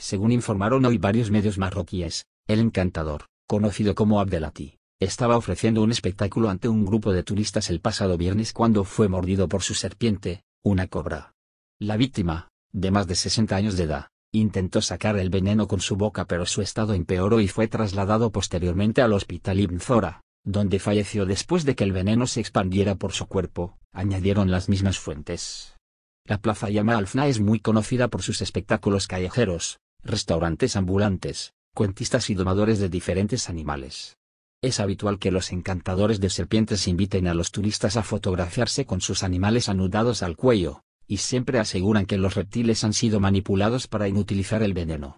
Según informaron hoy varios medios marroquíes, el encantador, conocido como Abdelati, estaba ofreciendo un espectáculo ante un grupo de turistas el pasado viernes cuando fue mordido por su serpiente, una cobra. La víctima, de más de 60 años de edad, intentó sacar el veneno con su boca pero su estado empeoró y fue trasladado posteriormente al hospital Ibn Zora, donde falleció después de que el veneno se expandiera por su cuerpo, añadieron las mismas fuentes. La plaza Yama Alfna es muy conocida por sus espectáculos callejeros, restaurantes ambulantes, cuentistas y domadores de diferentes animales. Es habitual que los encantadores de serpientes inviten a los turistas a fotografiarse con sus animales anudados al cuello, y siempre aseguran que los reptiles han sido manipulados para inutilizar el veneno.